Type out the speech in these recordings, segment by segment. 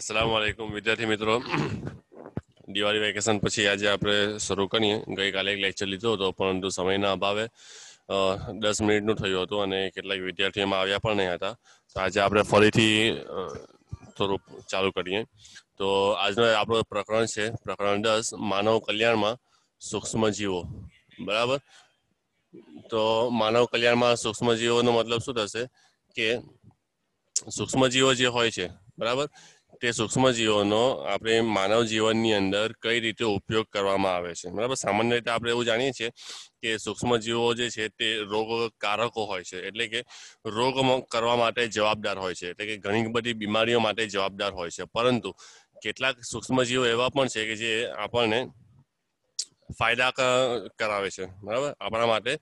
અસલામ વાલેકુમ વિદ્યાર્થી મિત્રો દિવાળી વેકેશન પછી આજે આપણે શરૂ કરીએ ગઈકાલે એક લેક્ચર લીધો હતો પરંતુ સમયના અભાવે દસ મિનિટનું થયું હતું અને કેટલાક વિદ્યાર્થીઓમાં આવ્યા પણ નહીં હતા તો આજે આપણે ફરીથી થોડું ચાલુ કરીએ તો આજનો આપણો પ્રકરણ છે પ્રકરણ દસ માનવ કલ્યાણમાં સૂક્ષ્મ જીવો બરાબર તો માનવ કલ્યાણમાં સૂક્ષ્મ જીવોનો મતલબ શું થશે કે સૂક્ષ્મ જીવો જે હોય છે બરાબર તે સૂક્ષ્મજીવોનો આપણે માનવ જીવનની અંદર કઈ રીતે ઉપયોગ કરવામાં આવે છે બરાબર સામાન્ય રીતે આપણે એવું જાણીએ છીએ કે સૂક્ષ્મજીવો જે છે તે રોગકારકો હોય છે એટલે કે રોગ કરવા માટે જવાબદાર હોય છે એટલે કે ઘણી બધી બીમારીઓ માટે જવાબદાર હોય છે પરંતુ કેટલાક સૂક્ષ્મજીવો એવા પણ છે કે જે આપણને ફાયદા કરાવે છે બરાબર આપણા માટે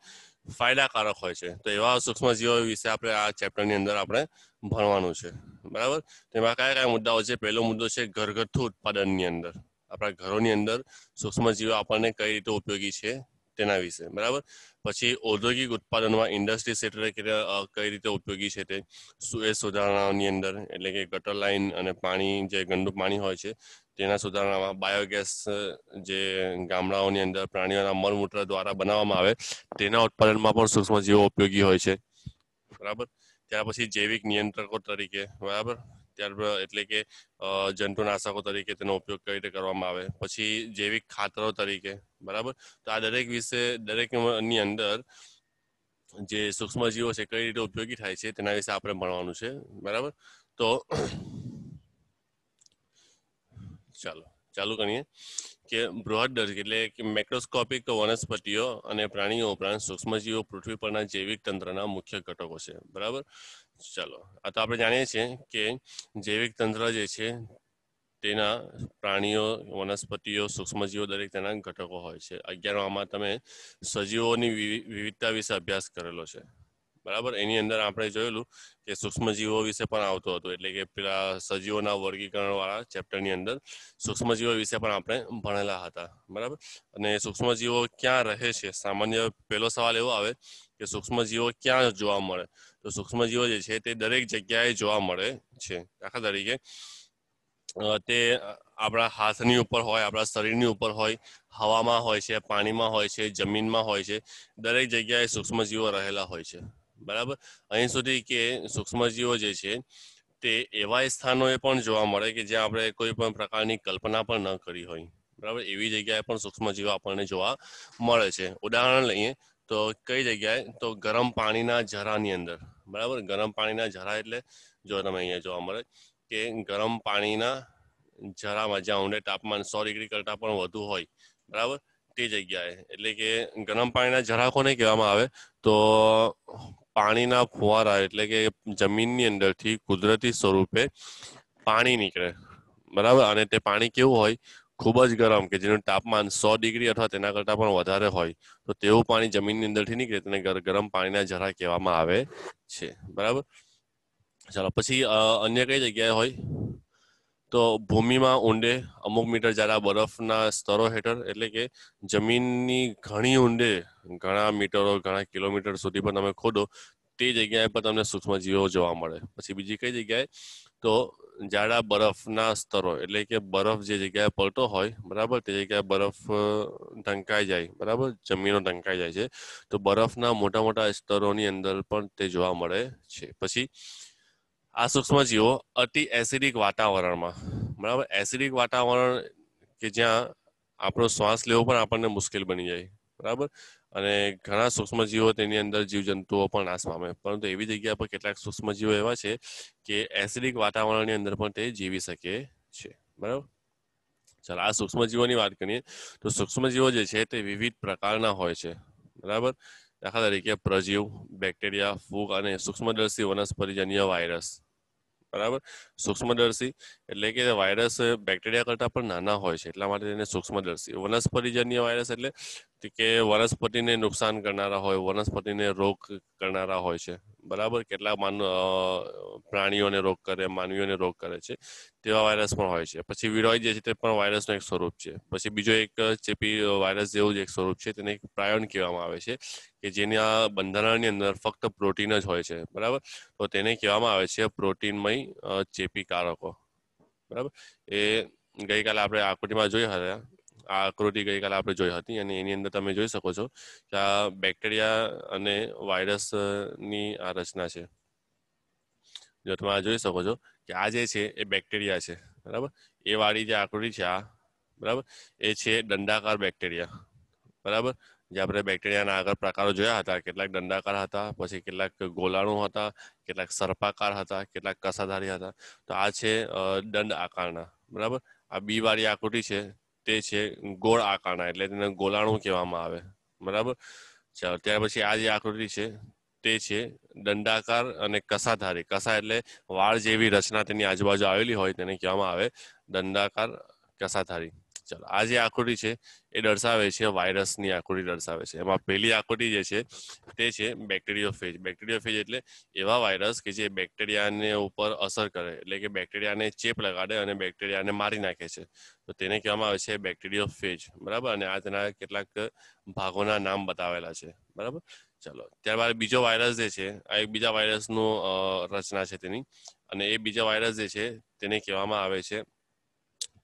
ફાયદાકારક હોય છે તો એવા સૂક્ષ્મજીવો વિશે આપણે આ ચેપ્ટરની અંદર આપણે ભણવાનું છે બરાબર તેમાં કયા કયા મુદ્દાઓ છે પહેલો મુદ્દો છે ઘરગથ્થુ ઉત્પાદનની અંદર આપણા ઘરોની અંદર સૂક્ષ્મજીવો આપણને કઈ રીતે ઉપયોગી છે તેના વિશે બરાબર પછી ઔદ્યોગિક ઉત્પાદનમાં ઇન્ડસ્ટ્રી સેક્ટરે કઈ રીતે ઉપયોગી છે તે એ સુધારણાની અંદર એટલે કે ગટર લાઇન અને પાણી જે ગંદુ પાણી હોય છે તેના સુધારણામાં બાયોગેસ જે ગામડાઓની અંદર પ્રાણીઓના મળમૂત્ર દ્વારા બનાવવામાં આવે તેના ઉત્પાદનમાં પણ સૂક્ષ્મજીવો ઉપયોગી હોય છે બરાબર ત્યાર પછી જૈવિક નિયંત્રકો તરીકે બરાબર ત્યાર એટલે કે જંતુનાશકો તરીકે તેનો ઉપયોગ કઈ રીતે કરવામાં આવે પછી જૈવિક ખાતરો તરીકે બરાબર તો આ દરેક વિશે દરેકની અંદર જે સૂક્ષ્મજીવો છે કઈ રીતે ઉપયોગી થાય છે તેના વિશે આપણે ભણવાનું છે બરાબર તો ચાલો ચાલુ કરીએ કે બૃહદર્શ એટલે કે મેક્રોસ્કોપિક વનસ્પતિઓ અને પ્રાણીઓ ઉપરાંત સૂક્ષ્મજીવો પૃથ્વી પરના જૈવિક તંત્રના મુખ્ય ઘટકો છે બરાબર ચાલો આ તો આપણે જાણીએ છીએ કે જૈવિક તંત્ર જે છે તેના પ્રાણીઓ વનસ્પતિઓ સૂક્ષ્મજીવો દરેક તેના ઘટકો હોય છે અગિયારમાં તમે સજીવોની વિવિધતા વિશે અભ્યાસ કરેલો છે બરાબર એની અંદર આપણે જોયેલું કે સૂક્ષ્મજીવો વિશે પણ આવતું હતું એટલે કે પેલા સજીવોના વર્ગીકરણ વાળા ચેપ્ટરની અંદર સૂક્ષ્મજીવો વિશે પણ આપણે ભણેલા હતા બરાબર અને સૂક્ષ્મજીવો ક્યાં રહે છે સામાન્ય પહેલો સવાલ એવો આવે કે સૂક્ષ્મજીવો ક્યાં જોવા મળે તો સૂક્ષ્મજીવો જે છે તે દરેક જગ્યાએ જોવા મળે છે દાખલા તરીકે તે આપણા હાથની ઉપર હોય આપણા શરીરની ઉપર હોય હવામાં હોય છે પાણીમાં હોય છે જમીનમાં હોય છે દરેક જગ્યાએ સૂક્ષ્મજીવો રહેલા હોય છે બરાબર અહીં સુધી કે સૂક્ષ્મજીવો જે છે તે એવા સ્થાનોએ પણ જોવા મળે કે જ્યાં આપણે કોઈ પણ પ્રકારની કલ્પના પણ ન કરી હોય બરાબર એવી જગ્યાએ પણ સૂક્ષ્મજીવો આપણને જોવા મળે છે ઉદાહરણ લઈએ તો કઈ જગ્યાએ તો ગરમ પાણીના ઝરાની અંદર બરાબર ગરમ પાણીના ઝરા એટલે જો તમે અહીંયા જોવા મળે કે ગરમ પાણીના ઝરામાં જ્યાં ઊંડે તાપમાન સો ડિગ્રી કરતાં પણ વધુ હોય બરાબર તે જગ્યાએ એટલે કે ગરમ પાણીના જરા કોને કહેવામાં આવે તો પાણીના ફુવારા એટલે કે જમીનની અંદરથી કુદરતી સ્વરૂપે પાણી નીકળે બરાબર અને તે પાણી કેવું હોય ખૂબ જ ગરમ કે જેનું તાપમાન સો ડિગ્રી અથવા તેના કરતાં પણ વધારે હોય તો તેવું પાણી જમીનની અંદરથી નીકળે તેને ગરમ પાણીના જરા કહેવામાં આવે છે બરાબર ચાલો પછી અન્ય કઈ જગ્યાએ હોય તો ભૂમિમાં ઊંડે અમુક મીટર જ્યારે બરફના સ્તરો હેઠળ એટલે કે જમીનની ઘણી ઊંડે ઘણા મીટરો ઘણા કિલોમીટર સુધી પણ તમે ખોદો તે જગ્યાએ પણ તમને સૂક્ષ્મજીવો જોવા મળે પછી બીજી કઈ જગ્યાએ તો જાડા બરફના સ્તરો એટલે કે બરફ જે જગ્યાએ પડતો હોય બરાબર તે જગ્યાએ બરફ ઢંકાઈ જાય બરાબર જમીનો ઢંકાઈ જાય છે તો બરફના મોટા મોટા સ્તરોની અંદર પણ તે જોવા મળે છે પછી આ સૂક્ષ્મજીવો અતિ એસિડિક વાતાવરણમાં બરાબર એસિડિક વાતાવરણ કે જ્યાં આપણો શ્વાસ લેવો પણ આપણને મુશ્કેલ બની જાય બરાબર અને ઘણા સૂક્ષ્મજીવો તેની અંદર જીવજંતુઓ પણ નાશ પામે પરંતુ એવી જગ્યા પર કેટલાક સૂક્ષ્મજીવો એવા છે કે એસિડિક વાતાવરણની અંદર પણ તે જીવી શકે છે બરાબર ચાલો આ સૂક્ષ્મજીવોની વાત કરીએ તો સૂક્ષ્મજીવો જે છે તે વિવિધ પ્રકારના હોય છે બરાબર દાખલા તરીકે પ્રજીવ બેક્ટેરિયા ફૂગ અને સૂક્ષ્મદર્શી વનસ્પતિજન્ય વાયરસ બરાબર સૂક્ષ્મદર્શી એટલે કે વાયરસ બેક્ટેરિયા કરતાં પણ નાના હોય છે એટલા માટે તેને સૂક્ષ્મદર્શી વનસ્પતિજન્ય વાયરસ એટલે કે વનસ્પતિને નુકસાન કરનારા હોય વનસ્પતિને રોગ કરનારા હોય છે બરાબર કેટલા માનવ પ્રાણીઓને રોગ કરે માનવીઓને રોગ કરે છે તેવા વાયરસ પણ હોય છે પછી વિરોય જે છે તે પણ વાયરસનું એક સ્વરૂપ છે પછી બીજો એક ચેપી વાયરસ જેવું જ એક સ્વરૂપ છે તેને એક પ્રાયોન કહેવામાં આવે છે કે જેની આ બંધારણની અંદર ફક્ત પ્રોટીન જ હોય છે બરાબર તો તેને કહેવામાં આવે છે પ્રોટીનમય ચેપી કારકો બરાબર એ ગઈકાલે આપણે આકૃતિમાં જોઈ હતા આ આકૃતિ ગઈકાલે આપણે જોઈ હતી અને એની અંદર તમે જોઈ શકો છો કે આ બેક્ટેરિયા અને વાયરસની આ રચના છે જો તમે આ જોઈ શકો છો કે આ જે છે એ બેક્ટેરિયા છે બરાબર એ વાળી જે આકૃતિ છે આ બરાબર એ છે દંડાકાર બેક્ટેરિયા બરાબર જે આપણે બેક્ટેરિયાના આગળ પ્રકારો જોયા હતા કેટલાક દંડાકાર હતા પછી કેટલાક ગોલાણુ હતા કેટલાક સર્પાકાર હતા કેટલાક કસાધારી હતા તો આ છે દંડ આકારના બરાબર આ બી વાળી આકૃતિ છે તે છે ગોળ આકારના એટલે તેને ગોલાણું કહેવામાં આવે બરાબર ચાલો ત્યાર પછી આ જે આકૃતિ છે તે છે દંડાકાર અને કસાધારી કસા એટલે વાળ જેવી રચના તેની આજુબાજુ આવેલી હોય તેને કહેવામાં આવે દંડાકાર કસાધારી ચાલો આ જે આકૃતિ છે એ દર્શાવે છે વાયરસની આકૃતિ દર્શાવે છે એમાં પહેલી આકૃતિ જે છે તે છે બેક્ટેરિયોફેજ બેક્ટેરિયોફેજ એટલે એવા વાયરસ કે જે બેક્ટેરિયાને ઉપર અસર કરે એટલે કે બેક્ટેરિયાને ચેપ લગાડે અને બેક્ટેરિયાને મારી નાખે છે તો તેને કહેવામાં આવે છે બેક્ટેરિયોફેજ બરાબર અને આ તેના કેટલાક ભાગોના નામ બતાવેલા છે બરાબર ચાલો ત્યારબાદ બીજો વાયરસ જે છે આ એક બીજા વાયરસનું રચના છે તેની અને એ બીજા વાયરસ જે છે તેને કહેવામાં આવે છે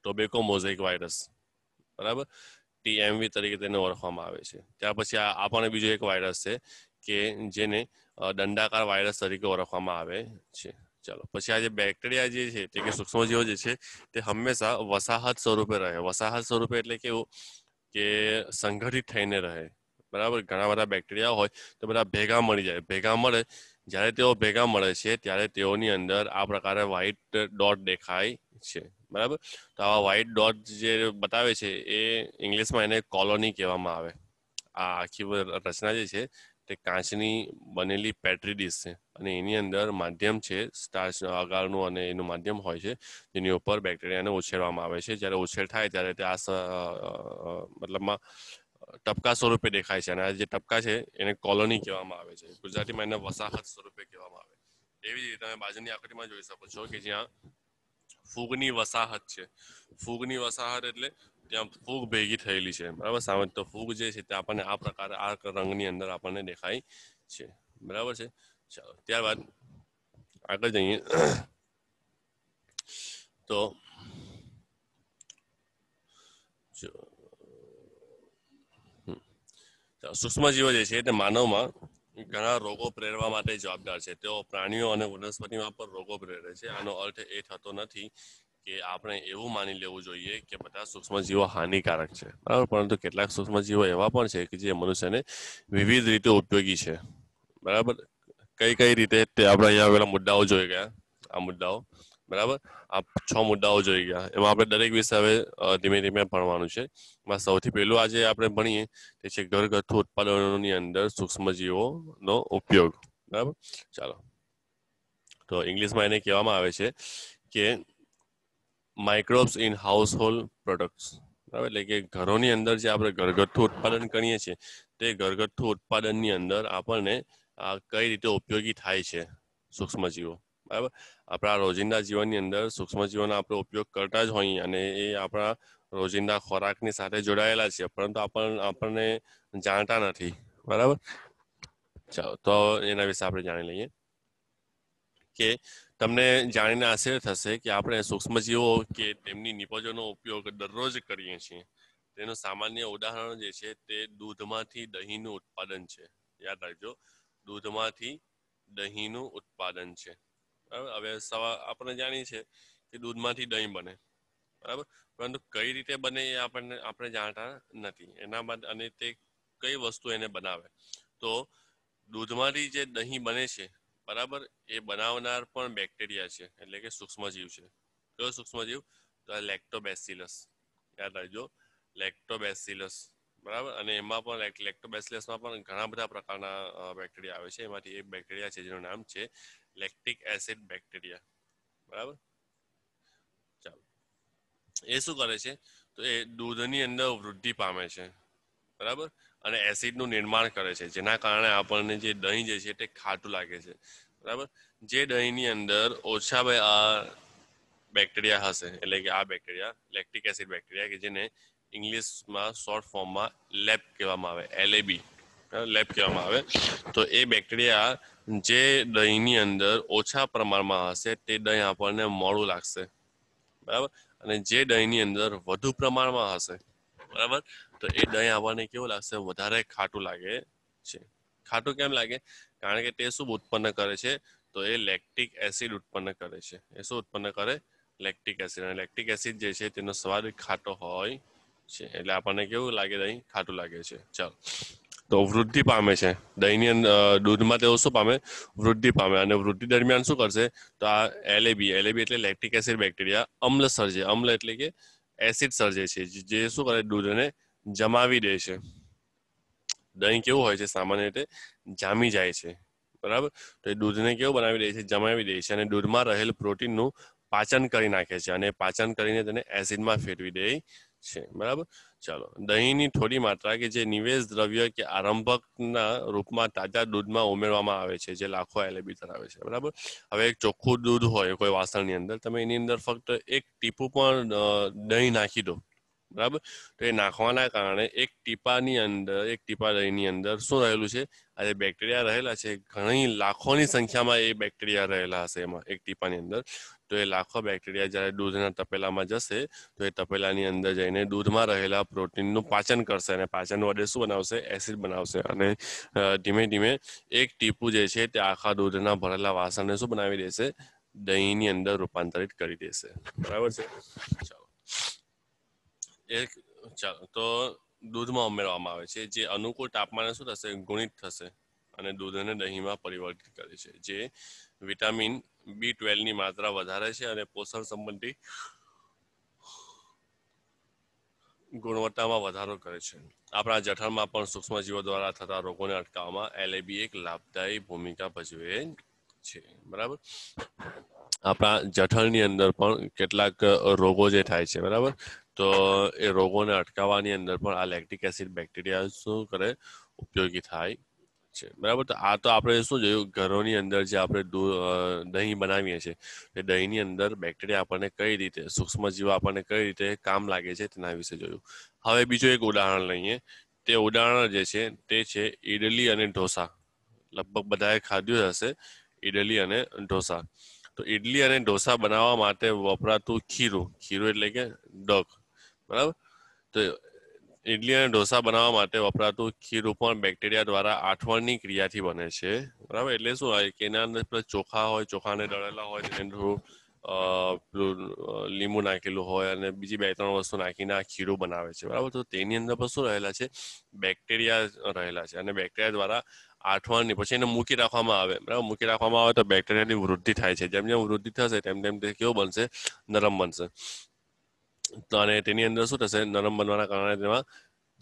ટોબેકો મોઝેક વાયરસ બરાબર ટીએમવી તરીકે તેને ઓળખવામાં આવે છે ત્યાર પછી આ પણ બીજો એક વાયરસ છે કે જેને દંડાકાર વાયરસ તરીકે ઓળખવામાં આવે છે ચાલો પછી આ જે બેક્ટેરિયા જે છે તે કે સૂક્ષ્મજીવો જે છે તે હંમેશા વસાહત સ્વરૂપે રહે વસાહત સ્વરૂપે એટલે કેવું કે સંગઠિત થઈને રહે બરાબર ઘણા બધા બેક્ટેરિયા હોય તો બધા ભેગા મળી જાય ભેગા મળે જ્યારે તેઓ ભેગા મળે છે ત્યારે તેઓની અંદર આ પ્રકારે વ્હાઇટ ડોટ દેખાય છે બરાબર તો આવા વ્હાઇટ ડોટ જે બતાવે છે એ ઇંગ્લિશમાં એને કોલોની કહેવામાં આવે આ આખી રચના જે છે તે કાચની બનેલી પેટ્રી ડીશ છે અને એની અંદર માધ્યમ છે સ્ટાર્ચ અગાળનું અને એનું માધ્યમ હોય છે જેની ઉપર બેક્ટેરિયાને ઉછેરવામાં આવે છે જ્યારે ઉછેર થાય ત્યારે તે આ મતલબમાં ટપકા સ્વરૂપે દેખાય છે અને આ જે ટપકા છે એને કોલોની કહેવામાં આવે છે ગુજરાતીમાં એને વસાહત સ્વરૂપે કહેવામાં આવે એવી જ રીતે તમે બાજુની આકૃતિમાં જોઈ શકો છો કે જ્યાં ફૂગની વસાહત છે ફૂગની વસાહત એટલે ત્યાં ફૂગ ભેગી થયેલી છે બરાબર સામે તો ફૂગ જે છે તે આપણને આ પ્રકારે આ રંગની અંદર આપણને દેખાય છે બરાબર છે ચાલો ત્યારબાદ આગળ જઈએ તો સૂક્ષ્મ જીવો જે છે તે માનવમાં ઘણા રોગો પ્રેરવા માટે જવાબદાર છે તેઓ પ્રાણીઓ અને વનસ્પતિમાં પણ રોગો પ્રેરે છે આનો અર્થ એ થતો નથી કે આપણે એવું માની લેવું જોઈએ કે બધા સૂક્ષ્મજીવો હાનિકારક છે બરાબર પરંતુ કેટલાક સૂક્ષ્મજીવો એવા પણ છે કે જે મનુષ્યને વિવિધ રીતે ઉપયોગી છે બરાબર કઈ કઈ રીતે તે આપણે અહીંયા આવેલા મુદ્દાઓ જોઈ ગયા આ મુદ્દાઓ બરાબર આ છ મુદ્દાઓ જોઈ ગયા એમાં આપણે દરેક વિષય હવે ધીમે ધીમે ભણવાનું છે એમાં સૌથી પહેલું આજે આપણે ભણીએ તે છે ઘરગથ્થુ ઉત્પાદનોની અંદર સૂક્ષ્મજીવોનો ઉપયોગ બરાબર ચાલો તો ઇંગ્લિશમાં એને કહેવામાં આવે છે કે microbes in household products બરાબર એટલે કે ઘરોની અંદર જે આપણે ઘરગથ્થુ ઉત્પાદન કરીએ છીએ તે ઘરગથ્થુ ઉત્પાદનની અંદર આપણને આ કઈ રીતે ઉપયોગી થાય છે સૂક્ષ્મજીવો બરાબર આપણા રોજિંદા જીવનની અંદર સૂક્ષ્મ જીવન આપણે ઉપયોગ કરતા જ હોઈએ અને એ આપણા રોજિંદા ખોરાકની સાથે જોડાયેલા છે પરંતુ આપણ આપણને જાણતા નથી બરાબર ચાલો તો એના વિશે આપણે જાણી લઈએ કે તમને જાણીને આશ્ચર્ય થશે કે આપણે સૂક્ષ્મજીવો કે તેમની નિપજોનો ઉપયોગ દરરોજ કરીએ છીએ તેનું સામાન્ય ઉદાહરણ જે છે તે દૂધમાંથી દહીંનું ઉત્પાદન છે યાદ રાખજો દૂધમાંથી દહીંનું ઉત્પાદન છે બરાબર હવે સવા આપણે જાણીએ છીએ કે દૂધમાંથી દહીં બને બરાબર પરંતુ કઈ રીતે બને એ આપણને આપણે જાણતા નથી એના માટે અને તે કઈ વસ્તુ એને બનાવે તો દૂધમાંથી જે દહીં બને છે બરાબર એ બનાવનાર પણ બેક્ટેરિયા છે એટલે કે સૂક્ષ્મજીવ છે કયો સૂક્ષ્મજીવ તો આ લેક્ટોબેસિલસ યાદ રાખજો લેક્ટોબેસિલસ બરાબર અને એમાં પણ લેક્ટોબેસિલસમાં પણ ઘણા બધા પ્રકારના બેક્ટેરિયા આવે છે એમાંથી એક બેક્ટેરિયા છે જેનું નામ છે લેક્ટિક એસિડ બેક્ટેરિયા બરાબર ચાલો એ શું કરે છે તો એ દૂધની અંદર વૃદ્ધિ પામે છે બરાબર અને એસિડનું નિર્માણ કરે છે જેના કારણે આપણને જે દહીં જે છે તે ખાટું લાગે છે બરાબર જે દહીંની અંદર ઓછા આ બેક્ટેરિયા હશે એટલે કે આ બેક્ટેરિયા લેક્ટિક એસિડ બેક્ટેરિયા કે જેને ઇંગ્લિશમાં શોર્ટ ફોર્મમાં લેબ કહેવામાં આવે એલએબી લેપ કહેવામાં આવે તો એ બેક્ટેરિયા જે દહીંની અંદર ઓછા પ્રમાણમાં હશે તે દહીં આપણને મોડું લાગશે બરાબર અને જે દહીંની અંદર વધુ પ્રમાણમાં હશે બરાબર તો એ દહીં આપણને કેવું લાગશે વધારે ખાટું લાગે છે ખાટું કેમ લાગે કારણ કે તે શું ઉત્પન્ન કરે છે તો એ લેક્ટિક એસિડ ઉત્પન્ન કરે છે એ શું ઉત્પન્ન કરે લેક્ટિક એસિડ અને લેક્ટિક એસિડ જે છે તેનો સ્વાદ ખાટો હોય છે એટલે આપણને કેવું લાગે દહીં ખાટું લાગે છે ચાલો તો વૃદ્ધિ પામે છે દહીંની દૂધમાં તેઓ શું પામે વૃદ્ધિ પામે અને વૃદ્ધિ દરમિયાન શું કરશે તો આ એલેબી એલેબી એટલે લેક્ટિક એસિડ બેક્ટેરિયા અમ્લ સર્જે અમ્લ એટલે કે એસિડ સર્જે છે જે શું કરે દૂધને જમાવી દે છે દહીં કેવું હોય છે સામાન્ય રીતે જામી જાય છે બરાબર તો એ દૂધને કેવું બનાવી દે છે જમાવી દે છે અને દૂધમાં રહેલ પ્રોટીનનું પાચન કરી નાખે છે અને પાચન કરીને તેને એસિડમાં ફેરવી દે છે બરાબર ચાલો દહીંની થોડી માત્રા કે જે નિવેશ દ્રવ્ય કે આરંભકના રૂપમાં તાજા દૂધમાં ઉમેરવામાં આવે છે જે લાખો એલબી ધરાવે છે બરાબર હવે એક ચોખ્ખું દૂધ હોય કોઈ વાસણની અંદર તમે એની અંદર ફક્ત એક ટીપું પણ દહીં નાખી દો બરાબર તો એ નાખવાના કારણે એક ટીપાની અંદર એક ટીપા દહીંની અંદર શું રહેલું છે આ જે બેક્ટેરિયા રહેલા છે ઘણી લાખોની સંખ્યામાં એ બેક્ટેરિયા રહેલા હશે એમાં એક ટીપાની અંદર તો એ લાખો બેક્ટેરિયા જ્યારે દૂધના તપેલામાં જશે તો એ તપેલાની અંદર જઈને દૂધમાં રહેલા પ્રોટીનનું પાચન કરશે અને પાચન વડે શું બનાવશે એસિડ બનાવશે અને ધીમે ધીમે એક ટીપું જે છે તે આખા દૂધના ભરેલા વાસણને શું બનાવી દેશે દહીંની અંદર રૂપાંતરિત કરી દેશે બરાબર છે ચાલો એક ચાલો તો દૂધમાં ઉમેરવામાં આવે છે જે અનુકૂળ તાપમાને શું થશે ગુણિત થશે અને દૂધને દહીંમાં પરિવર્તિત કરે છે જે વિટામિન બી ટ્વેલ્વની માત્રા વધારે છે અને પોષણ સંબંધી ગુણવત્તામાં વધારો કરે છે આપણા જઠરમાં પણ સૂક્ષ્મજીવો દ્વારા થતા રોગોને અટકાવવામાં એલએબી એક લાભદાયી ભૂમિકા ભજવે છે બરાબર આપણા જઠરની અંદર પણ કેટલાક રોગો જે થાય છે બરાબર તો એ રોગોને અટકાવવાની અંદર પણ આ લેક્ટિક એસિડ બેક્ટેરિયા શું કરે ઉપયોગી થાય છે બરાબર તો આ તો આપણે શું જોયું ઘરોની અંદર જે આપણે દહીં બનાવીએ છીએ એ દહીંની અંદર બેક્ટેરિયા આપણને કઈ રીતે સૂક્ષ્મજીવ આપણને કઈ રીતે કામ લાગે છે તેના વિશે જોયું હવે બીજું એક ઉદાહરણ લઈએ તે ઉદાહરણ જે છે તે છે ઈડલી અને ઢોસા લગભગ બધાએ ખાધ્યું હશે ઈડલી અને ઢોસા તો ઈડલી અને ઢોસા બનાવવા માટે વપરાતું ખીરું ખીરું એટલે કે ડગ બરાબર તો ઇડલી અને ઢોસા બનાવવા માટે વપરાતું ખીર પણ બેક્ટેરિયા દ્વારા આઠવણની ક્રિયાથી બને છે બરાબર એટલે શું હોય કે એના અંદર ચોખા હોય ચોખાને દળેલા હોય તેને થોડું લીંબુ નાખેલું હોય અને બીજી બે ત્રણ વસ્તુ નાખીને આ ખીરું બનાવે છે બરાબર તો તેની અંદર પણ શું રહેલા છે બેક્ટેરિયા રહેલા છે અને બેક્ટેરિયા દ્વારા આઠવાણની પછી એને મૂકી રાખવામાં આવે બરાબર મૂકી રાખવામાં આવે તો બેક્ટેરિયાની વૃદ્ધિ થાય છે જેમ જેમ વૃદ્ધિ થશે તેમ તેમ તે કેવો બનશે નરમ બનશે અને તેની અંદર શું થશે નરમ બનવાના કારણે તેમાં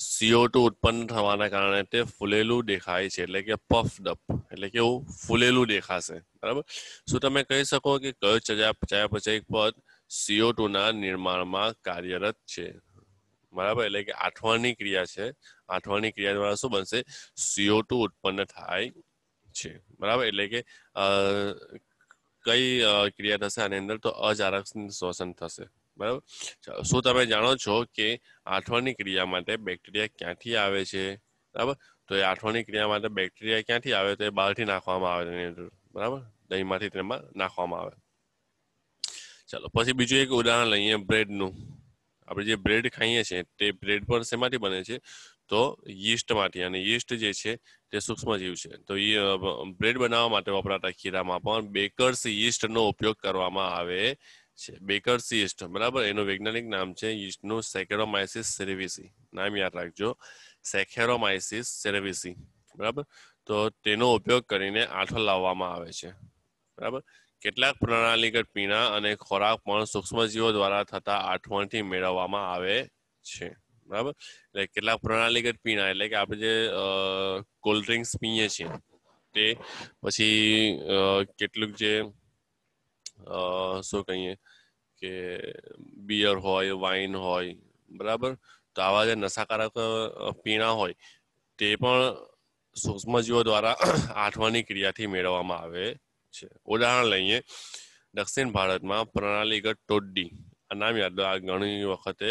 સીઓ ટુ ઉત્પન્ન થવાના કારણે તે ફૂલેલું દેખાય છે એટલે કે પફડ અપ એટલે કે એવું ફૂલેલું દેખાશે બરાબર શું તમે કહી શકો કે કયો ચયાપચયિક પદ સીઓ ટુના નિર્માણમાં કાર્યરત છે બરાબર એટલે કે આઠવાની ક્રિયા છે આઠવાની ક્રિયા દ્વારા શું બનશે સીઓ ટુ ઉત્પન્ન થાય છે બરાબર એટલે કે કઈ ક્રિયા થશે આની અંદર તો અજારક શ્વસન થશે બરાબર શું તમે જાણો છો કે આઠવાની ક્રિયા માટે બેક્ટેરિયા ક્યાંથી આવે છે બરાબર તો એ આઠવાની ક્રિયા માટે બેક્ટેરિયા ક્યાંથી આવે તો એ બહારથી નાખવામાં આવે તેની અંદર બરાબર દહીંમાંથી તેમાં નાખવામાં આવે ચાલો પછી બીજું એક ઉદાહરણ લઈએ બ્રેડનું આપણે જે બ્રેડ ખાઈએ છીએ તે બ્રેડ પણ શેમાંથી બને છે તો યીસ્ટમાંથી અને યીસ્ટ જે છે તે સૂક્ષ્મજીવ છે તો એ બ્રેડ બનાવવા માટે વપરાતા ખીરામાં પણ બેકર્સ યીસ્ટનો ઉપયોગ કરવામાં આવે છે બેકર્સ યીસ્ટ બરાબર એનું વૈજ્ઞાનિક નામ છે યીસ્ટનું સેકેરોમાઇસિસ સેરેવિસી નામ યાદ રાખજો સેકેરોમાઇસિસ સેરેવિસી બરાબર તો તેનો ઉપયોગ કરીને આઠો લાવવામાં આવે છે બરાબર કેટલાક પ્રણાલીગત પીણા અને ખોરાક પણ સૂક્ષ્મજીવો દ્વારા થતા આઠવણથી મેળવવામાં આવે છે બરાબર એટલે કેટલાક પ્રણાલીગત પીણા એટલે કે આપણે જે કોલ્ડ ડ્રિંક્સ પીએ છીએ તે પછી કેટલુંક જે શું કહીએ કે બિયર હોય વાઇન હોય બરાબર તો આવા જે નશાકારક પીણા હોય તે પણ સૂક્ષ્મજીવો દ્વારા આઠવાની ક્રિયાથી મેળવવામાં આવે છે ઉદાહરણ લઈએ દક્ષિણ ભારતમાં પ્રણાલીગત ટોડ્ડી આ નામ યાદ આ ઘણી વખતે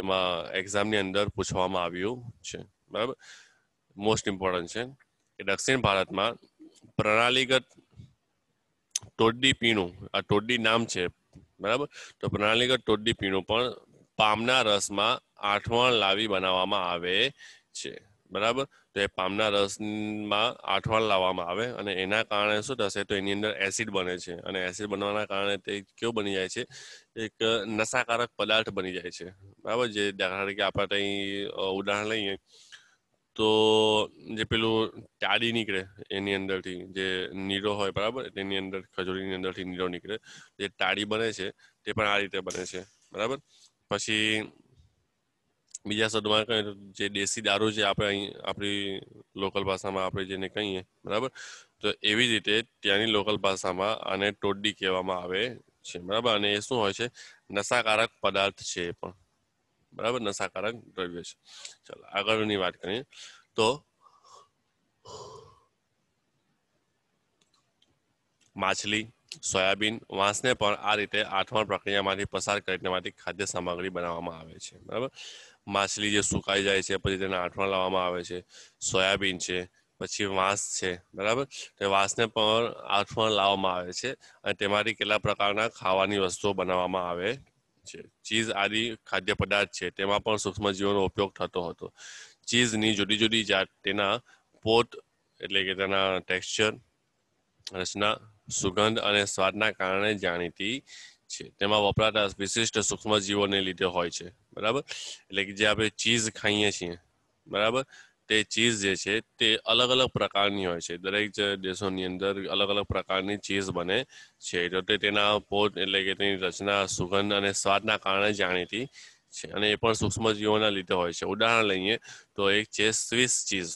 એમાં એક્ઝામની અંદર પૂછવામાં આવ્યું છે બરાબર મોસ્ટ ઇમ્પોર્ટન્ટ છે કે દક્ષિણ ભારતમાં પ્રણાલીગત ટોડી પીણું આ ટોડી નામ છે બરાબર તો પ્રણાલીગત ટોડી પીણું પણ પામના રસમાં આઠવણ લાવી બનાવવામાં આવે છે બરાબર તો એ પામના રસમાં આઠવણ લાવવામાં આવે અને એના કારણે શું થશે તો એની અંદર એસિડ બને છે અને એસિડ બનવાના કારણે તે કેવો બની જાય છે એક નશાકારક પદાર્થ બની જાય છે બરાબર જે દાખલા તરીકે આપણે અહીં ઉદાહરણ લઈએ તો જે પેલું ટાડી નીકળે એની અંદરથી જે નીરો હોય બરાબર એની અંદર ખજૂરીની અંદરથી નીરો નીકળે જે ટાડી બને છે તે પણ આ રીતે બને છે બરાબર પછી બીજા શબ્દમાં કહીએ જે દેશી દારૂ છે આપણે અહીં આપણી લોકલ ભાષામાં આપણે જેને કહીએ બરાબર તો એવી જ રીતે ત્યાંની લોકલ ભાષામાં આને ટોડી કહેવામાં આવે છે બરાબર અને એ શું હોય છે નશાકારક પદાર્થ છે એ પણ બરાબર નશાકારક દ્રવ્ય છે ચાલો આગળની વાત કરીએ તો માછલી સોયાબીન વાંસને પણ આ રીતે આઠમણ પ્રક્રિયામાંથી પસાર કરીને માંથી ખાદ્ય સામગ્રી બનાવવામાં આવે છે બરાબર માછલી જે સુકાઈ જાય છે પછી તેને આઠમણ લાવવામાં આવે છે સોયાબીન છે પછી વાંસ છે બરાબર તે વાંસને પણ આઠમણ લાવવામાં આવે છે અને તેમાંથી કેટલા પ્રકારના ખાવાની વસ્તુઓ બનાવવામાં આવે છે ચીઝ આદિ ખાદ્ય પદાર્થ છે તેમાં પણ સૂક્ષ્મજીવોનો ઉપયોગ થતો હતો ચીઝની જુદી જુદી જાત તેના પોત એટલે કે તેના ટેક્સચર રચના સુગંધ અને સ્વાદના કારણે જાણીતી છે તેમાં વપરાતા વિશિષ્ટ સૂક્ષ્મજીવોને લીધે હોય છે બરાબર એટલે કે જે આપણે ચીઝ ખાઈએ છીએ બરાબર તે ચીઝ જે છે તે અલગ અલગ પ્રકારની હોય છે દરેક દેશોની અંદર અલગ અલગ પ્રકારની ચીઝ બને છે તો તે તેના પોત એટલે કે તેની રચના સુગંધ અને સ્વાદના કારણે જાણીતી છે અને એ પણ સૂક્ષ્મજીવોના લીધે હોય છે ઉદાહરણ લઈએ તો એક છે સ્વિસ ચીઝ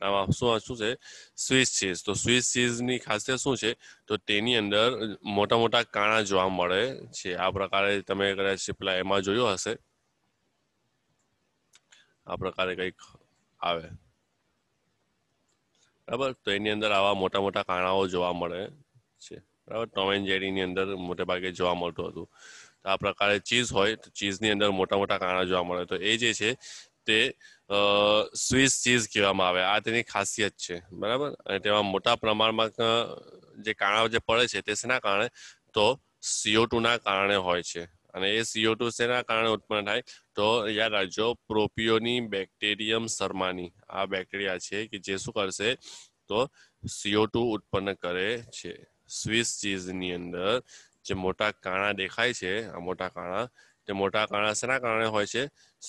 નામ શું શું છે સ્વિસ ચીઝ તો સ્વિસ ચીઝની ખાસિયત શું છે તો તેની અંદર મોટા મોટા કાણા જોવા મળે છે આ પ્રકારે તમે કદાચ પેલા એમાં જોયું હશે આ પ્રકારે કંઈક આવે બરાબર તો એની અંદર આવા મોટા મોટા કાણાઓ જોવા મળે છે બરાબર ટોમ એન્ડ જેરીની અંદર મોટે ભાગે જોવા મળતું હતું તો આ પ્રકારે ચીઝ હોય તો ચીઝની અંદર મોટા મોટા કાણા જોવા મળે તો એ જે છે તે સ્વિસ ચીઝ કહેવામાં આવે આ તેની ખાસિયત છે બરાબર અને તેમાં મોટા પ્રમાણમાં જે કાણા જે પડે છે તે શેના કારણે તો સીઓ ના કારણે હોય છે અને એ સીઓ ટુ શેના કારણે ઉત્પન્ન થાય તો યાદ રાખજો પ્રોપિયોની બેક્ટેરિયમ શર્માની આ બેક્ટેરિયા છે કે જે શું કરશે તો સીઓ ટુ ઉત્પન્ન કરે છે સ્વિસ ચીઝની અંદર જે મોટા કાણા દેખાય છે આ મોટા કાણા તે મોટા કાણા શેના કારણે હોય છે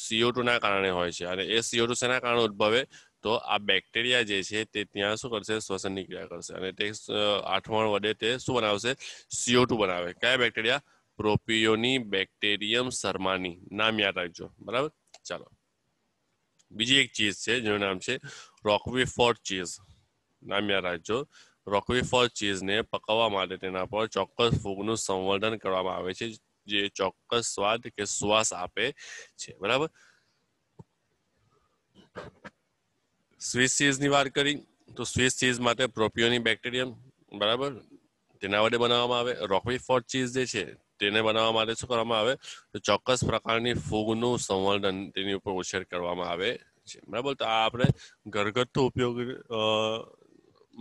સીઓ ના કારણે હોય છે અને એ સીઓ ટુ શેના કારણે ઉદ્ભવે તો આ બેક્ટેરિયા જે છે તે ત્યાં શું કરશે શ્વસનની ક્રિયા કરશે અને તે આઠમણ વડે તે શું બનાવશે સીઓ ટુ બનાવે કયા બેક્ટેરિયા પ્રોપિયોની બેક્ટેરિયમ શર્માની નામ યાદ રાખજો બરાબર ચાલો બીજી એક ચીઝ છે જેનું નામ છે રોકવી રોકવીફોર ચીઝ નામ યાદ રાખજો રોકવીફોર ચીઝને પકવવા માટે તેના પર ચોક્કસ ફૂગનું સંવર્ધન કરવામાં આવે છે જે ચોક્કસ સ્વાદ કે શ્વાસ આપે છે બરાબર સ્વિસ ચીઝની વાત કરી તો સ્વિસ ચીઝ માટે પ્રોપિયોની બેક્ટેરિયમ બરાબર તેના વડે બનાવવામાં આવે રોકવી રોકવીફોર ચીઝ જે છે તેને બનાવવા માટે શું કરવામાં આવે ચોક્કસ પ્રકારની ફૂગનું સંવર્ધન તેની ઉપર ઉછેર કરવામાં આવે છે બરાબર તો આ આપણે ઘરગથ્થુ ઉપયોગ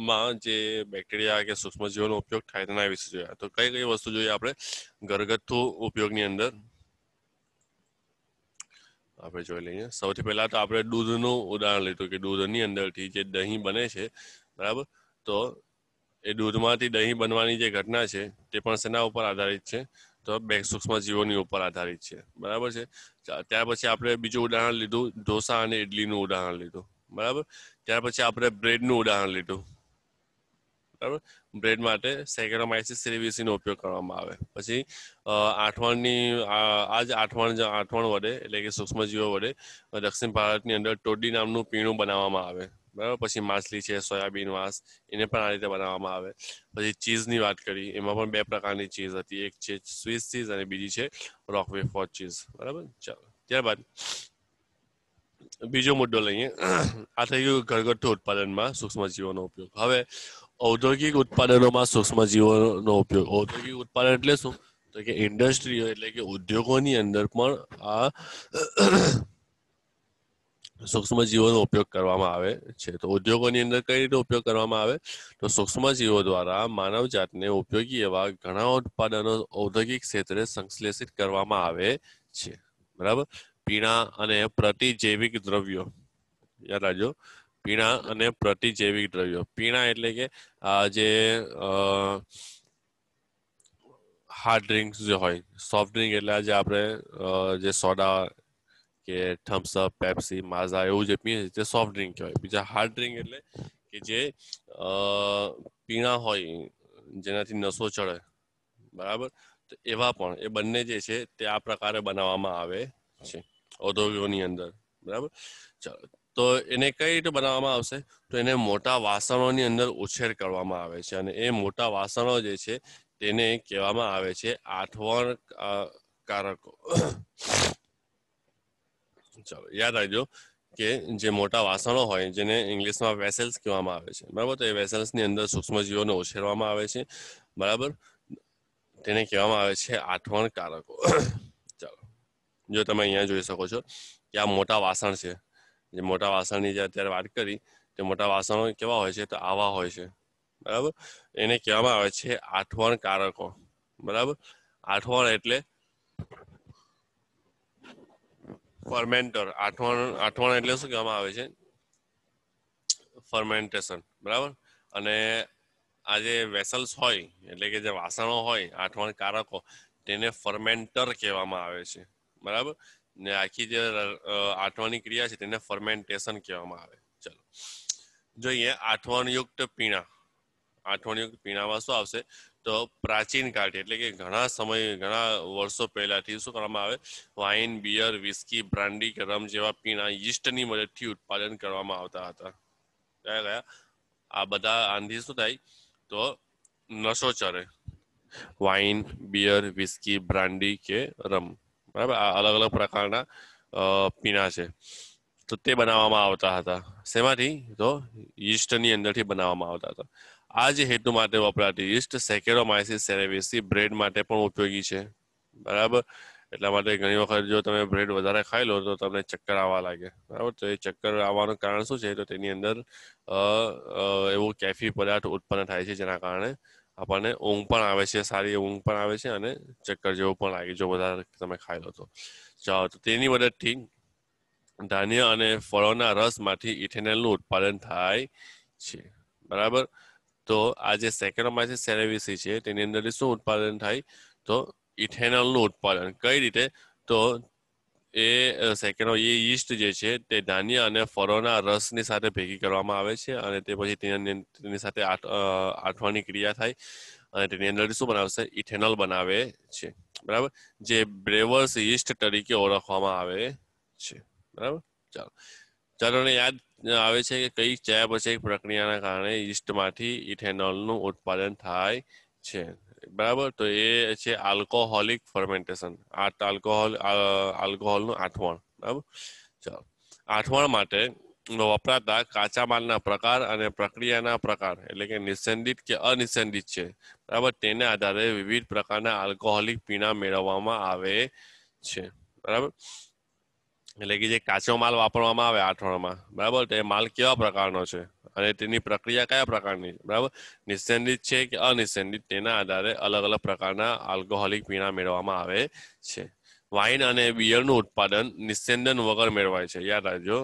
માં જે બેક્ટેરિયા કે સૂક્ષ્મજીવોનો ઉપયોગ થાય તેના વિશે જોયા તો કઈ કઈ વસ્તુ જોઈએ આપણે ઘરગથ્થુ ઉપયોગની અંદર આપણે જોઈ લઈએ સૌથી પહેલા તો આપણે દૂધનું ઉદાહરણ લીધું કે દૂધની અંદરથી જે દહીં બને છે બરાબર તો એ દૂધમાંથી દહીં બનવાની જે ઘટના છે તે પણ શેના ઉપર આધારિત છે તો બે સૂક્ષ્મ જીવોની ઉપર આધારિત છે બરાબર છે ત્યાર પછી આપણે બીજું ઉદાહરણ લીધું ઢોસા અને ઇડલીનું ઉદાહરણ લીધું બરાબર ત્યાર પછી આપણે બ્રેડનું ઉદાહરણ લીધું બરાબર બ્રેડ માટે સેકેરોમાઇસિસ સિરિવિસીનો ઉપયોગ કરવામાં આવે પછી આઠવણની આ જ આઠવણ આઠવણ વડે એટલે કે સૂક્ષ્મજીવો વડે દક્ષિણ ભારતની અંદર ટોડી નામનું પીણું બનાવવામાં આવે બરાબર પછી માછલી છે સોયાબીન વાસ એને પણ આ રીતે બનાવવામાં આવે પછી ચીઝની વાત કરી એમાં પણ બે પ્રકારની ચીઝ હતી એક છે સ્વિસ ચીઝ અને બીજી છે રોકવે વેફોર ચીઝ બરાબર ચાલો ત્યારબાદ બીજો મુદ્દો લઈએ આ થઈ ગયું ઘરગથ્થુ ઉત્પાદનમાં સૂક્ષ્મજીવોનો ઉપયોગ હવે ઔદ્યોગિક ઉત્પાદનોમાં સૂક્ષ્મજીવોનો ઉપયોગ ઔદ્યોગિક ઉત્પાદન એટલે શું તો કે ઇન્ડસ્ટ્રીઓ એટલે કે ઉદ્યોગોની અંદર પણ આ સૂક્ષ્મ જીવોનો ઉપયોગ કરવામાં આવે છે તો ઉદ્યોગોની અંદર કઈ રીતે ઉપયોગ કરવામાં આવે તો સૂક્ષ્મ જીવો દ્વારા માનવ જાતને ઉપયોગી એવા ઘણા ઉત્પાદનો ઔદ્યોગિક ક્ષેત્રે સંશ્લેષિત કરવામાં આવે છે બરાબર પીણા અને પ્રતિજૈવિક દ્રવ્યો યાદ રાખજો પીણા અને પ્રતિજૈવિક દ્રવ્યો પીણા એટલે કે આ જે હાર્ડ ડ્રિંક્સ જે હોય સોફ્ટ ડ્રિંક એટલે આજે આપણે જે સોડા કે થમ્સ અપ પેપ્સી માઝા એવું જે પીએ છે તે સોફ્ટ ડ્રિંક કહેવાય બીજા હાર્ડ ડ્રિંક એટલે કે જે પીણા હોય જેનાથી નસો ચડે બરાબર તો એવા પણ એ બંને જે છે તે આ પ્રકારે બનાવવામાં આવે છે ઔદ્યોગિકોની અંદર બરાબર ચાલો તો એને કઈ રીતે બનાવવામાં આવશે તો એને મોટા વાસણોની અંદર ઉછેર કરવામાં આવે છે અને એ મોટા વાસણો જે છે તેને કહેવામાં આવે છે આઠવણ કારકો ચાલો યાદ રાખજો કે જે મોટા વાસણો હોય જેને ઇંગ્લિશમાં વેસેલ્સ કહેવામાં આવે છે બરાબર તો એ વેસેલ્સની અંદર સૂક્ષ્મજીવોને ઉછેરવામાં આવે છે બરાબર તેને કહેવામાં આવે છે આઠવણ કારકો ચાલો જો તમે અહીંયા જોઈ શકો છો કે આ મોટા વાસણ છે જે મોટા વાસણની જે અત્યારે વાત કરી તે મોટા વાસણો કેવા હોય છે તો આવા હોય છે બરાબર એને કહેવામાં આવે છે આઠવણ કારકો બરાબર આઠવણ એટલે ફર્મેન્ટર આઠવણ આઠવણ એટલે શું કહેવામાં આવે છે ફર્મેન્ટેશન બરાબર અને આ જે વેસલ્સ હોય એટલે કે જે વાસણો હોય આઠવણ કારકો તેને ફર્મેન્ટર કહેવામાં આવે છે બરાબર ને આખી જે આઠવાની ક્રિયા છે તેને ફર્મેન્ટેશન કહેવામાં આવે ચલો જોઈએ આઠવણયુક્ત પીણા આઠવણયુક્ત પીણામાં શું આવશે તો પ્રાચીન કાળથી એટલે કે ઘણા સમય ઘણા વર્ષો પહેલાથી શું કરવામાં આવે વાઇન બિયર વિસ્કી બ્રાન્ડી કે રમ જેવા પીણા યીસ્ટની મદદથી ઉત્પાદન કરવામાં આવતા હતા કયા કયા આ બધા આંધી શું થાય તો નશો ચરે વાઇન બિયર વિસ્કી બ્રાન્ડી કે રમ બરાબર આ અલગ અલગ પ્રકારના પીણા છે તો તે બનાવવામાં આવતા હતા શેમાંથી તો યીસ્ટની અંદરથી બનાવવામાં આવતા હતા આ જે હેતુ માટે વપરાતી ઈસ્ટ સેકેરોમાઇસિસ સેરેવિસી બ્રેડ માટે પણ ઉપયોગી છે બરાબર એટલા માટે ઘણી વખત જો તમે બ્રેડ વધારે ખાઈ લો તો તમને ચક્કર આવવા લાગે બરાબર તો એ ચક્કર આવવાનું કારણ શું છે તો તેની અંદર એવો કેફી પદાર્થ ઉત્પન્ન થાય છે જેના કારણે આપણને ઊંઘ પણ આવે છે સારી ઊંઘ પણ આવે છે અને ચક્કર જેવું પણ લાગે જો વધારે તમે ખાઈ લો તો ચાલો તો તેની મદદથી ધાન્ય અને ફળોના રસમાંથી ઇથેનોલનું ઉત્પાદન થાય છે બરાબર તો આ જે સેકરોમાઇસિન સેરેવિસી છે તેની અંદર શું ઉત્પાદન થાય તો ઇથેનોલનું ઉત્પાદન કઈ રીતે તો એ સેકન્ડો એ યીસ્ટ જે છે તે ધાન્ય અને ફળોના રસની સાથે ભેગી કરવામાં આવે છે અને તે પછી તેની સાથે આઠવાની ક્રિયા થાય અને તેની અંદર શું બનાવશે ઇથેનોલ બનાવે છે બરાબર જે બ્રેવર્સ ઈસ્ટ તરીકે ઓળખવામાં આવે છે બરાબર ચાલો ચાલો ને યાદ આવે છે કે કઈ ચયાપચય પ્રક્રિયાના કારણે ઈસ્ટમાંથી ઇથેનોલનું ઉત્પાદન થાય છે બરાબર તો એ છે આલ્કોહોલિક ફર્મેન્ટેશન આટ આલ્કોહોલ આલ્કોહોલનું આઠવણ બરાબર ચાલો આઠવણ માટે વપરાતા કાચા માલના પ્રકાર અને પ્રક્રિયાના પ્રકાર એટલે કે નિસંદિત કે અનિસંદિત છે બરાબર તેના આધારે વિવિધ પ્રકારના આલ્કોહોલિક પીણા મેળવવામાં આવે છે બરાબર એટલે કે જે કાચો માલ વાપરવામાં આવે આઠવણમાં બરાબર તે માલ કેવા પ્રકારનો છે અને તેની પ્રક્રિયા કયા પ્રકારની બરાબર નિસ્તેન્દિત છે કે અનિસ્તેન્દિત તેના આધારે અલગ અલગ પ્રકારના આલ્કોહોલિક પીણા મેળવવામાં આવે છે વાઇન અને બિયરનું ઉત્પાદન નિસ્તેન્દન વગર મેળવાય છે યાદ રાખજો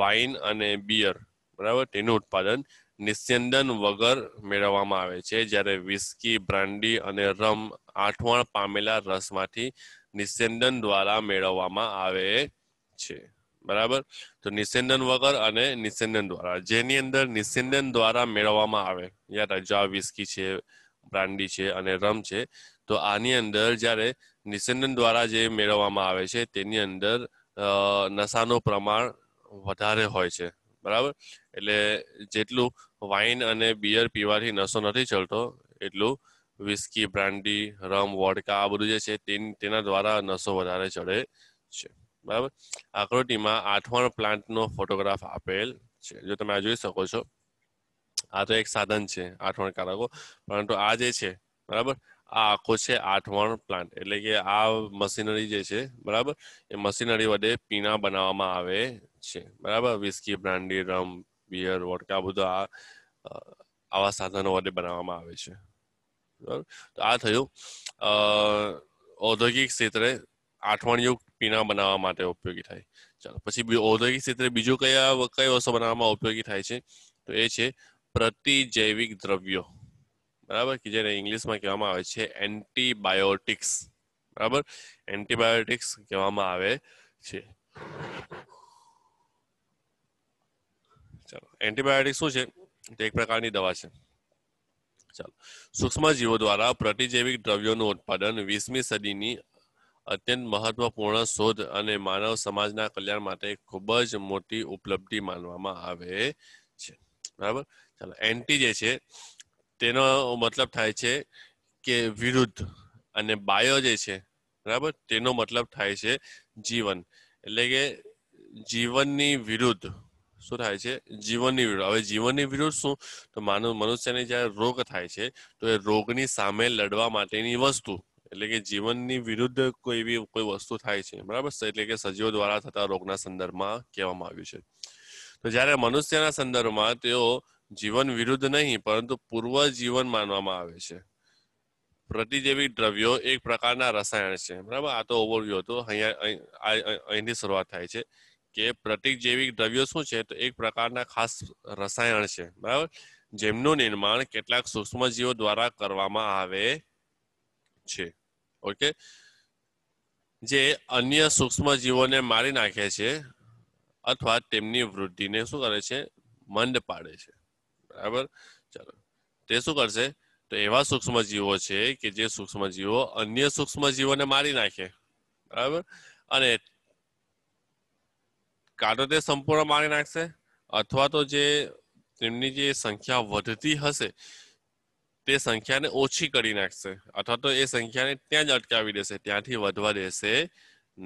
વાઇન અને બિયર બરાબર તેનું ઉત્પાદન નિસ્યંદન વગર મેળવવામાં આવે છે જ્યારે વિસ્કી બ્રાન્ડી અને રમ આઠવણ પામેલા રસમાંથી નિસ્યંદન દ્વારા મેળવવામાં આવે છે બરાબર તો નિસ્યંદન વગર અને નિસ્યંદન દ્વારા જેની અંદર નિસ્યંદન દ્વારા મેળવવામાં આવે યાદ રાખજો આ વિસ્કી છે બ્રાન્ડી છે અને રમ છે તો આની અંદર જ્યારે નિસ્યંદન દ્વારા જે મેળવવામાં આવે છે તેની અંદર નશાનું પ્રમાણ વધારે હોય છે બરાબર એટલે જેટલું વાઇન અને બિયર પીવાથી નશો નથી ચડતો એટલું વિસ્કી બ્રાન્ડી રમ વોડકા આ બધું જે છે તેના દ્વારા નસો વધારે ચડે છે બરાબર આકૃતિમાં આઠવાણ પ્લાન્ટનો ફોટોગ્રાફ આપેલ છે જો તમે આ જોઈ શકો છો આ તો એક સાધન છે આઠવણ કારકો પરંતુ આ જે છે બરાબર આ આખો છે આઠવણ પ્લાન્ટ એટલે કે આ મશીનરી જે છે બરાબર એ મશીનરી વડે પીણા બનાવવામાં આવે છે બરાબર whisky brandy rum beer vodka બધું આ આવા સાધનો વડે બનાવવામાં આવે છે બરાબર તો આ થયું ઔદ્યોગિક ક્ષેત્રે આઠવણયુગ પીણા બનાવવા માટે ઉપયોગી થાય ચાલો પછી ઔદ્યોગિક ક્ષેત્રે બીજું કયા કઈ વસ્તુ બનાવવામાં ઉપયોગી થાય છે તો એ છે પ્રતિજૈવિક દ્રવ્યો બરાબર કે જેને ઇંગ્લિશમાં કહેવામાં આવે છે એન્ટીબાયોટિક્સ બરાબર એન્ટીબાયોટિક્સ કહેવામાં આવે છે ચાલો એન્ટીબાયોટિક્સ શું છે તે એક પ્રકારની દવા છે ચાલો સૂક્ષ્મજીવો દ્વારા પ્રતિજૈવિક દ્રવ્યોનું ઉત્પાદન વીસમી સદીની અત્યંત મહત્વપૂર્ણ શોધ અને માનવ સમાજના કલ્યાણ માટે ખૂબ જ મોટી ઉપલબ્ધિ માનવામાં આવે છે બરાબર ચાલો એન્ટી જે છે તેનો મતલબ થાય છે કે વિરુદ્ધ અને બાયો જે છે બરાબર તેનો મતલબ થાય છે જીવન એટલે કે જીવનની વિરુદ્ધ શું થાય છે જીવનની વિરુદ્ધ હવે જીવનની વિરુદ્ધ શું તો માનવ મનુષ્યને જ્યારે રોગ થાય છે તો એ રોગની સામે લડવા માટેની વસ્તુ એટલે કે જીવનની વિરુદ્ધ કોઈ એવી કોઈ વસ્તુ થાય છે બરાબર એટલે કે સજીવો દ્વારા થતા રોગના સંદર્ભમાં કહેવામાં આવ્યું છે તો જ્યારે મનુષ્યના સંદર્ભમાં તેઓ જીવન વિરુદ્ધ નહીં પરંતુ પૂર્વ જીવન માનવામાં આવે છે પ્રતિજૈવિક દ્રવ્યો એક પ્રકારના રસાયણ છે બરાબર આ તો ઓવરવ્યુ હતો અહીંયા અહીંથી શરૂઆત થાય છે કે પ્રતિક જેવી દ્રવ્યો શું છે તો એક પ્રકારના ખાસ રસાયણ છે બરાબર જેમનું નિર્માણ કેટલાક સૂક્ષ્મજીવો દ્વારા કરવામાં આવે છે ઓકે જે અન્ય સૂક્ષ્મજીવોને મારી નાખે છે અથવા તેમની વૃદ્ધિને શું કરે છે મંદ પાડે છે બરાબર ચાલો તે શું કરશે તો એવા સૂક્ષ્મજીવો છે કે જે સૂક્ષ્મજીવો અન્ય સૂક્ષ્મજીવોને મારી નાખે બરાબર અને કાં તો તે સંપૂર્ણ મારી નાખશે અથવા તો જે તેમની જે સંખ્યા વધતી હશે તે સંખ્યાને ઓછી કરી નાખશે અથવા તો એ સંખ્યાને ત્યાં જ અટકાવી દેશે ત્યાંથી વધવા દેશે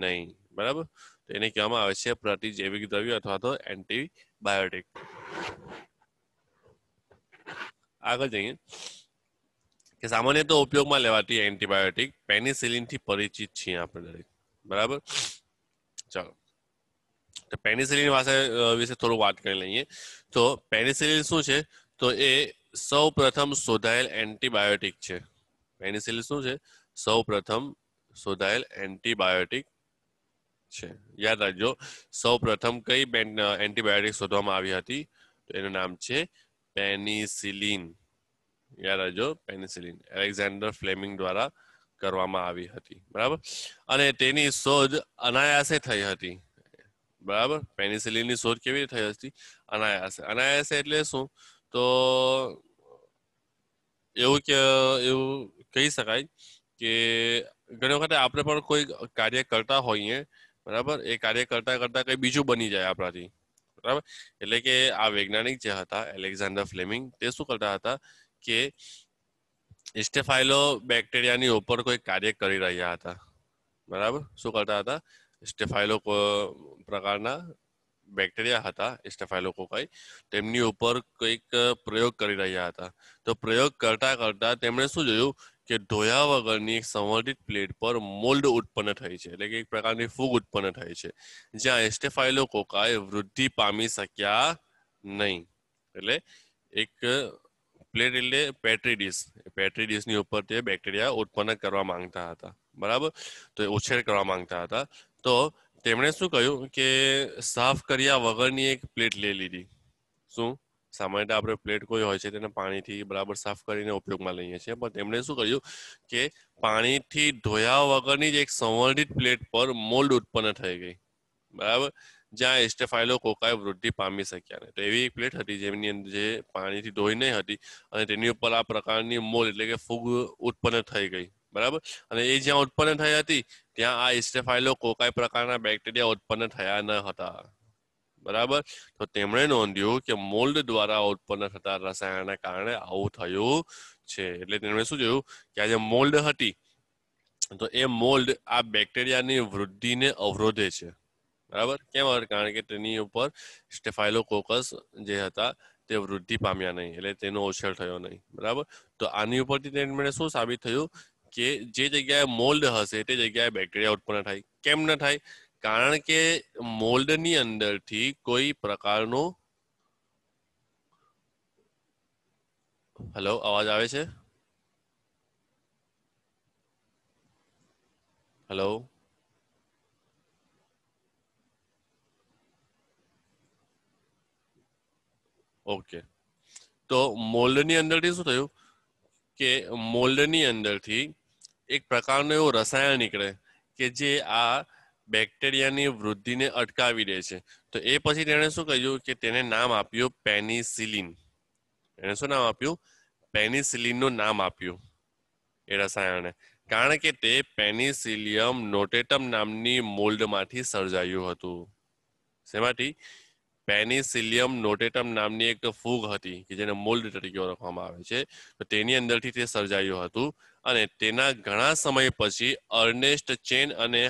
નહીં બરાબર તો એને કહેવામાં આવે છે પ્રતિજૈવિક દ્રવ્ય અથવા તો એન્ટીબાયોટિક આગળ જઈએ કે સામાન્ય તો ઉપયોગમાં લેવાતી એન્ટીબાયોટિક થી પરિચિત છીએ આપણે દરેક બરાબર પેનિસિલિન પાસે વિશે થોડું વાત કરી લઈએ તો પેનિસિલિન શું છે તો એ સૌ પ્રથમ શોધાયેલ એન્ટીબાયોટિક છે પેનિસિલિન શું છે સૌ પ્રથમ શોધાયેલ એન્ટીબાયોટિક છે યાદ રાખજો સૌ પ્રથમ કઈ એન્ટીબાયોટિક શોધવામાં આવી હતી તો એનું નામ છે પેનિસિલિન યાદ રાખજો પેનિસિલિન એલેક્ઝાન્ડર ફ્લેમિંગ દ્વારા કરવામાં આવી હતી બરાબર અને તેની શોધ અનાયાસે થઈ હતી બરાબર પેનિસિલિનની શોધ કેવી રીતે થઈ હતી અનાયાસે અનાયાસે એટલે શું તો એવું કે એવું કહી શકાય કે ઘણી વખતે આપણે પણ કોઈ કાર્ય કરતા હોઈએ બરાબર એ કાર્ય કરતા કરતા કંઈ બીજું બની જાય આપણાથી બરાબર એટલે કે આ વૈજ્ઞાનિક જે હતા એલેક્ઝાન્ડર ફ્લેમિંગ તે શું કરતા હતા કે ઇસ્ટેફાઇલો બેક્ટેરિયાની ઉપર કોઈ કાર્ય કરી રહ્યા હતા બરાબર શું કરતા હતા સ્ટેફાઇલોકો પ્રકારના બેક્ટેરિયા હતા સ્ટેફાઇલોકોકાઈ તેમની ઉપર કંઈક પ્રયોગ કરી રહ્યા હતા તો પ્રયોગ કરતા કરતા તેમણે શું જોયું કે ધોયા વગરની એક સંવર્ધિત પ્લેટ પર મોલ્ડ ઉત્પન્ન થઈ છે એટલે કે એક પ્રકારની ફૂગ ઉત્પન્ન થઈ છે જ્યાં કોકાય વૃદ્ધિ પામી શક્યા નહીં એટલે એક પ્લેટ એટલે પેટ્રી ડીશ પેટ્રી ઉપર તે બેક્ટેરિયા ઉત્પન્ન કરવા માંગતા હતા બરાબર તો એ ઉછેર કરવા માંગતા હતા તો તેમણે શું કહ્યું કે સાફ કર્યા વગરની એક પ્લેટ લઈ લીધી શું સામાન્ય આપણે પ્લેટ કોઈ હોય છે તેને પાણીથી બરાબર સાફ કરીને ઉપયોગમાં લઈએ છીએ પણ તેમણે શું કર્યું કે પાણીથી ધોયા વગરની જ એક સંવર્ધિત પ્લેટ પર મોલ્ડ ઉત્પન્ન થઈ ગઈ બરાબર જ્યાં એસ્ટેફાઇલો કોકાય વૃદ્ધિ પામી શક્યા ને તો એવી એક પ્લેટ હતી જેની અંદર જે પાણીથી ધોઈ નહીં હતી અને તેની ઉપર આ પ્રકારની મોલ એટલે કે ફૂગ ઉત્પન્ન થઈ ગઈ બરાબર અને એ જ્યાં ઉત્પન્ન થઈ હતી ત્યાં આ ઇસ્ટેફાઇલો કોકાઈ પ્રકારના બેક્ટેરિયા ઉત્પન્ન થયા ન હતા બરાબર તો તેમણે નોંધ્યું કે મોલ્ડ દ્વારા ઉત્પન્ન થતા રસાયણના કારણે આવું થયું છે એટલે તેમણે શું જોયું કે આ જે મોલ્ડ હતી તો એ મોલ્ડ આ બેક્ટેરિયાની વૃદ્ધિને અવરોધે છે બરાબર કેમ કારણ કે તેની ઉપર સ્ટેફાઇલોકોકસ જે હતા તે વૃદ્ધિ પામ્યા નહીં એટલે તેનો ઓછેર થયો નહીં બરાબર તો આની ઉપરથી તેમણે શું સાબિત થયું કે જે જગ્યાએ મોલ્ડ હશે તે જગ્યાએ બેક્ટેરિયા ઉત્પન્ન થાય કેમ ન થાય કારણ કે મોલ્ડની અંદરથી કોઈ પ્રકારનો હેલો અવાજ આવે છે હેલો ઓકે તો મોલ્ડની અંદરથી શું થયું કે મોલ્ડની અંદરથી એક પ્રકારનું એવો રસાયણ નીકળે કે જે આ બેક્ટેરિયાની વૃદ્ધિને અટકાવી દે છે તો એ પછી તેણે શું કહ્યું કે તેને નામ આપ્યું પેનિસિલિન એને શું નામ આપ્યું પેનિસિલિનનું નામ આપ્યું એ રસાયણને કારણ કે તે પેનિસિલિયમ નોટેટમ નામની મોલ્ડમાંથી સર્જાયું હતું શેમાંથી પેનિસિલિયમ નોટેટમ નામની એક ફૂગ હતી કે જેને મોલ્ડ તરીકે ઓળખવામાં આવે છે તો તેની અંદરથી તે સર્જાયું હતું અને તેના ઘણા સમય પછી અર્નેસ્ટ ચેન અને